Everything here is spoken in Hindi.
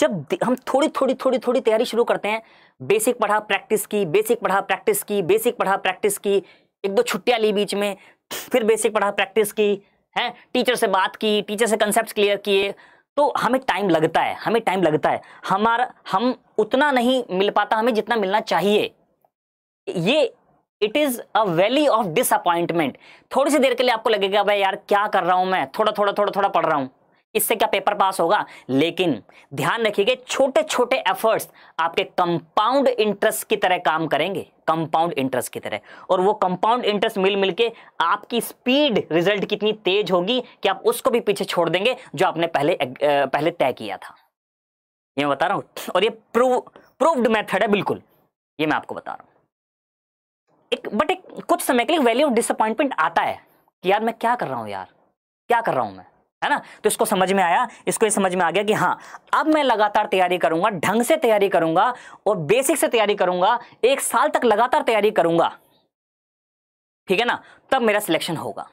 जब हम थोड़ी थोड़ी थोड़ी थोड़ी तैयारी शुरू करते हैं बेसिक पढ़ा प्रैक्टिस की बेसिक पढ़ा प्रैक्टिस की बेसिक पढ़ा प्रैक्टिस की एक दो छुट्टियाँ ली बीच में फिर बेसिक पढ़ा प्रैक्टिस की है टीचर से बात की टीचर से कंसेप्ट क्लियर किए तो हमें टाइम लगता है हमें टाइम लगता है हमारा हम उतना नहीं मिल पाता हमें जितना मिलना चाहिए ये it is a valley of disappointment थोड़ी सी देर के लिए आपको लगेगा भाई यार क्या कर रहा हूँ मैं थोड़ा थोड़ा थोड़ा थोड़ा पढ़ रहा हूँ इससे क्या पेपर पास होगा लेकिन ध्यान रखिएगा छोटे छोटे एफर्ट्स आपके कंपाउंड इंटरेस्ट की तरह काम करेंगे कंपाउंड इंटरेस्ट की तरह और वो कंपाउंड इंटरेस्ट मिल मिलके आपकी स्पीड रिजल्ट कितनी तेज होगी कि आप उसको भी पीछे छोड़ देंगे जो आपने पहले पहले तय किया था ये मैं बता रहा हूं और ये प्रूव प्रूव्ड मेथड है बिल्कुल ये मैं आपको बता रहा हूं एक बट एक कुछ समय के लिए वैल्यू ऑफ डिसअपॉइंटमेंट आता है कि यार मैं क्या कर रहा हूं यार क्या कर रहा हूं मैं है ना तो इसको समझ में आया इसको ये समझ में आ गया कि हाँ अब मैं लगातार तैयारी करूंगा ढंग से तैयारी करूंगा और बेसिक से तैयारी करूंगा एक साल तक लगातार तैयारी करूंगा ठीक है ना तब मेरा सिलेक्शन होगा